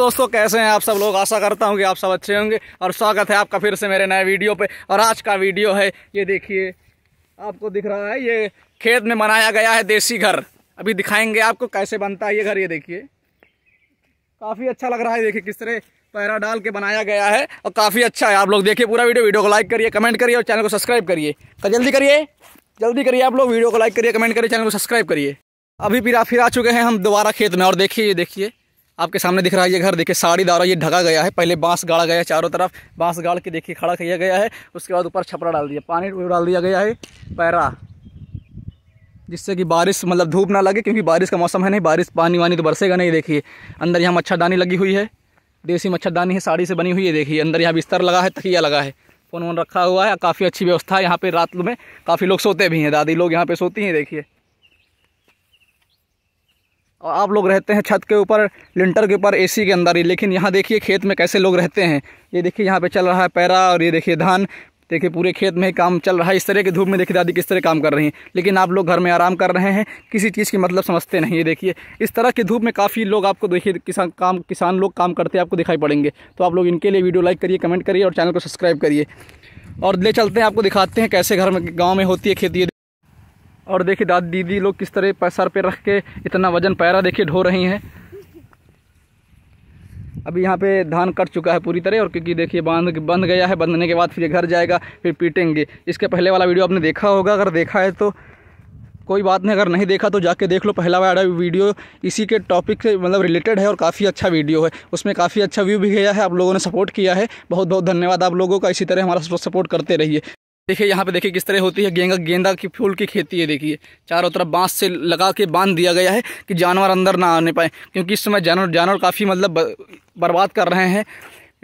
दोस्तों कैसे हैं आप सब लोग आशा करता हूँ कि आप सब अच्छे होंगे और स्वागत है आपका फिर से मेरे नए वीडियो पे और आज का वीडियो है ये देखिए आपको दिख रहा है ये खेत में बनाया गया है देसी घर अभी दिखाएंगे आपको कैसे बनता है ये घर ये देखिए काफ़ी अच्छा लग रहा है देखिए किस तरह पैरा डाल के बनाया गया है और काफ़ी अच्छा है आप लोग देखिए पूरा वीडियो वीडियो को लाइक करिए कमेंट करिए और चैनल को सब्सक्राइब करिए तो जल्दी करिए जल्दी करिए आप लोग वीडियो को लाइक करिए कमेंट करिए चैनल को सब्सक्राइब करिए अभी फिर फिर आ चुके हैं हम दोबारा खेत में और देखिए ये देखिए आपके सामने दिख रहा है ये घर देखिए साड़ी दारा ये ढका गया है पहले बांस गाड़ा गया चारों तरफ बांस गाड़ के देखिए खड़ा किया गया है उसके बाद ऊपर छपरा डाल दिया पानी डाल दिया गया है पैरा जिससे कि बारिश मतलब धूप ना लगे क्योंकि बारिश का मौसम है नहीं बारिश पानी वानी तो बरसेगा नहीं देखिए अंदर यहाँ मच्छरदानी लगी हुई है देसी मच्छरदानी है साड़ी से बनी हुई है देखिए अंदर यहाँ बिस्तर लगा है तकिया लगा है फ़ोन वोन रखा हुआ है काफ़ी अच्छी व्यवस्था है यहाँ पे रात में काफ़ी लोग सोते भी हैं दादी लोग यहाँ पे सोती हैं देखिए और आप लोग रहते हैं छत के ऊपर लिंटर के ऊपर एसी के अंदर ही लेकिन यहाँ देखिए खेत में कैसे लोग रहते हैं ये देखिए यहाँ पे चल रहा है पैरा और ये देखिए धान देखिए पूरे खेत में ही काम चल रहा है इस तरह की धूप में देखिए दादी किस तरह काम कर रही हैं लेकिन आप लोग घर में आराम कर रहे हैं किसी चीज़ की मतलब समझते नहीं ये देखिए इस तरह की धूप में काफ़ी लोग आपको देखिए किसान काम किसान लोग काम करते आपको दिखाई पड़ेंगे तो आप लोग इनके लिए वीडियो लाइक करिए कमेंट करिए और चैनल को सब्सक्राइब करिए और ले चलते हैं आपको दिखाते हैं कैसे घर में गाँव में होती है खेती और देखिए दादी दीदी लोग किस तरह सर पे रख के इतना वजन पैरा देखिए ढो रही हैं अभी यहाँ पे धान कट चुका है पूरी तरह और क्योंकि देखिए बांध बंध गया है बंधने के बाद फिर घर जाएगा फिर पीटेंगे इसके पहले वाला वीडियो आपने देखा होगा अगर देखा है तो कोई बात नहीं अगर नहीं देखा तो जाके देख लो पहला वाला वीडियो इसी के टॉपिक से मतलब रिलेटेड है और काफ़ी अच्छा वीडियो है उसमें काफ़ी अच्छा व्यू भी गया है आप लोगों ने सपोर्ट किया है बहुत बहुत धन्यवाद आप लोगों का इसी तरह हमारा सपोर्ट करते रहिए देखिए यहाँ पे देखिए किस तरह होती है गेंदा गेंदा की फूल की खेती है देखिए चारों तरफ बांस से लगा के बांध दिया गया है कि जानवर अंदर ना आने पाए क्योंकि इस समय जानवर जानवर काफ़ी मतलब बर्बाद कर रहे हैं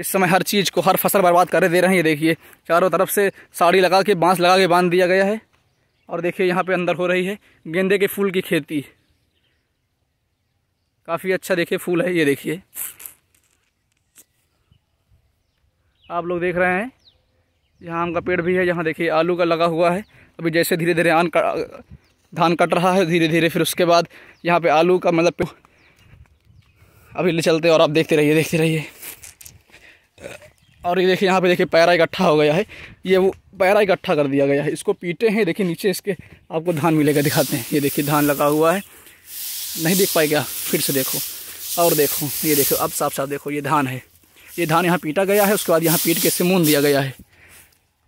इस समय हर चीज़ को हर फसल बर्बाद कर दे रहे हैं ये देखिए चारों तरफ से साड़ी लगा के बांस लगा के बांध दिया गया है और देखिए यहाँ पे अंदर हो रही है गेंदे के फूल की खेती काफ़ी अच्छा देखिए फूल है ये देखिए आप लोग देख रहे हैं यहाँ आम का पेड़ भी है यहाँ देखिए आलू का लगा हुआ है अभी जैसे धीरे धीरे आन का धान कट रहा है धीरे धीरे फिर उसके बाद यहाँ पे आलू का मतलब अभी ले चलते और आप देखते रहिए देखते रहिए और ये देखिए यहाँ पे देखिए पैरा इकट्ठा हो गया है ये वो पैरा इकट्ठा कर दिया गया है इसको पीटे हैं देखिए नीचे इसके आपको धान मिलेगा दिखाते हैं ये देखिए धान लगा हुआ है नहीं देख पाएगा फिर से देखो और देखो ये देखो अब साफ साफ देखो ये धान है ये धान यहाँ पीटा गया है उसके बाद यहाँ पीट के इससे मून दिया गया है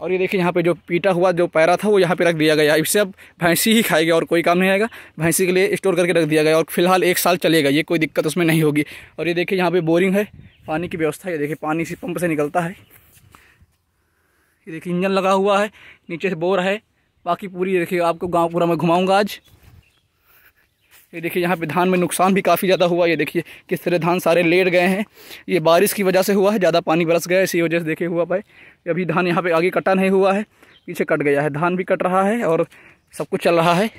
और ये देखिए यहाँ पे जो पीटा हुआ जो पैरा था वो यहाँ पे रख दिया गया इससे अब भैंसी ही खाएगी और कोई काम नहीं आएगा भैंसी के लिए स्टोर करके रख दिया गया और फिलहाल एक साल चलेगा ये कोई दिक्कत उसमें नहीं होगी और ये देखिए यहाँ पे बोरिंग है पानी की व्यवस्था ये देखिए पानी इसी पंप से निकलता है ये देखिए इंजन लगा हुआ है नीचे से बोर है बाकी पूरी देखिए आपको गाँव पूरा मैं घुमाऊँगा आज ये देखिए यहाँ पे धान में नुकसान भी काफ़ी ज़्यादा हुआ ये देखिए किस तरह धान सारे लेट गए हैं ये बारिश की वजह से हुआ है ज़्यादा पानी बरस गया इसी वजह से देखे हुआ भाई अभी धान यहाँ पे आगे कटा नहीं हुआ है पीछे कट गया है धान भी कट रहा है और सब कुछ चल रहा है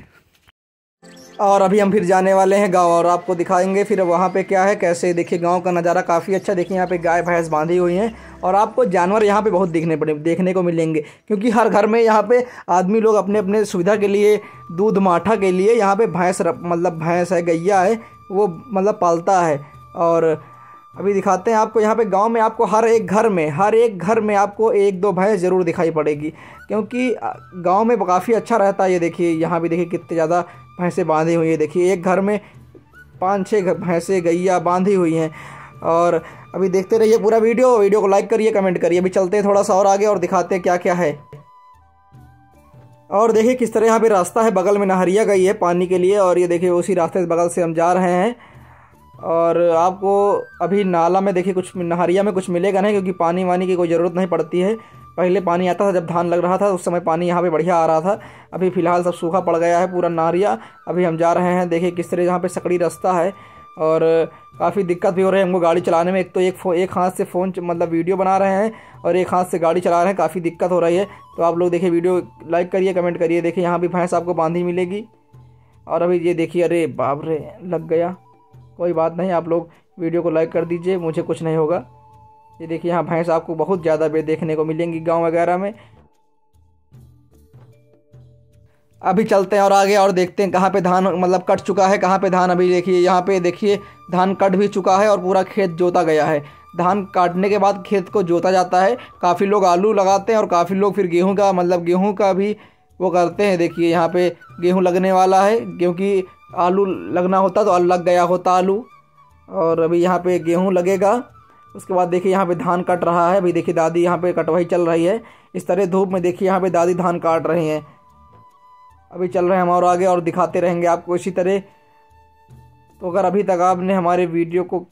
और अभी हम फिर जाने वाले हैं गाँव और आपको दिखाएंगे फिर वहाँ पर क्या है कैसे देखिए गाँव का नज़ारा काफ़ी अच्छा देखिए यहाँ पर गाय भैंस बांधी हुई हैं और आपको जानवर यहाँ पे बहुत देखने पड़े देखने को मिलेंगे क्योंकि हर घर में यहाँ पे आदमी लोग अपने अपने सुविधा के लिए दूध माठा के लिए यहाँ पे भैंस मतलब भैंस है गैया है वो मतलब पालता है और अभी दिखाते हैं आपको यहाँ पे गांव में आपको हर एक घर में हर एक घर में आपको एक दो भैंस ज़रूर दिखाई पड़ेगी क्योंकि गांव में काफ़ी अच्छा रहता है ये देखिए यहाँ भी देखिए कितने ज़्यादा भैंसें बांधी हुई है देखिए एक घर में पाँच छः भैंसें गैया बांधी हुई हैं और अभी देखते रहिए पूरा वीडियो वीडियो को लाइक करिए कमेंट करिए अभी चलते हैं थोड़ा सा और आगे और दिखाते हैं क्या क्या है और देखिए किस तरह यहाँ पे रास्ता है बगल में नहरिया गई है पानी के लिए और ये देखिए उसी रास्ते से बगल से हम जा रहे हैं और आपको अभी नाला में देखिए कुछ नहरिया में कुछ मिलेगा नहीं क्योंकि पानी वानी की कोई ज़रूरत नहीं पड़ती है पहले पानी आता था जब धान लग रहा था उस समय पानी यहाँ पे बढ़िया आ रहा था अभी फ़िलहाल सब सूखा पड़ गया है पूरा नारिया अभी हम जा रहे हैं देखिए किस तरह यहाँ पे सकड़ी रास्ता है और काफ़ी दिक्कत भी हो रही है हमको गाड़ी चलाने में एक तो एक फो, एक हाथ से फ़ोन मतलब वीडियो बना रहे हैं और एक हाथ से गाड़ी चला रहे हैं काफ़ी दिक्कत हो रही है तो आप लोग देखिए वीडियो लाइक करिए कमेंट करिए देखिए यहाँ भी भैंस आपको बांधी मिलेगी और अभी ये देखिए अरे बाप रे लग गया कोई बात नहीं आप लोग वीडियो को लाइक कर दीजिए मुझे कुछ नहीं होगा ये देखिए यहाँ भैंस आपको बहुत ज़्यादा देखने को मिलेंगी गाँव वगैरह में अभी चलते हैं और आगे और देखते हैं कहाँ पे धान मतलब कट चुका है कहाँ पे धान अभी देखिए यहाँ पे देखिए धान कट भी चुका है और पूरा खेत जोता गया है धान काटने के बाद खेत को जोता जाता है काफ़ी लोग आलू लगाते हैं और काफ़ी लोग फिर गेहूँ का मतलब गेहूँ का भी वो करते हैं देखिए यहाँ पे गेहूँ लगने वाला है क्योंकि आलू लगना होता तो लग गया होता आलू और अभी यहाँ पे गेहूँ लगेगा उसके बाद देखिए यहाँ पे धान कट रहा है अभी देखिए दादी यहाँ पे कटवाई चल रही है इस तरह धूप में देखिए यहाँ पे दादी धान काट रही हैं अभी चल रहे हैं हम और आगे और दिखाते रहेंगे आपको इसी तरह तो अगर अभी तक आपने हमारे वीडियो को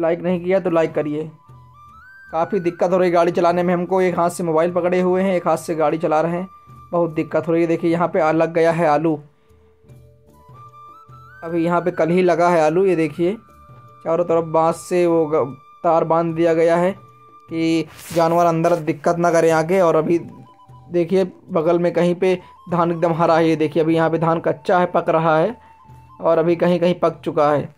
लाइक नहीं किया तो लाइक करिए काफ़ी दिक्कत हो रही गाड़ी चलाने में हमको एक हाथ से मोबाइल पकड़े हुए हैं एक हाथ से गाड़ी चला रहे हैं बहुत दिक्कत हो रही है देखिए यहाँ पे लग गया है आलू अभी यहाँ पे कल ही लगा है आलू ये देखिए चारों तरफ बांस से वो तार बांध दिया गया है कि जानवर अंदर दिक्कत ना करें आगे और अभी देखिए बगल में कहीं पे धान एकदम हरा है ये देखिए अभी यहाँ पे धान कच्चा है पक रहा है और अभी कहीं कहीं पक चुका है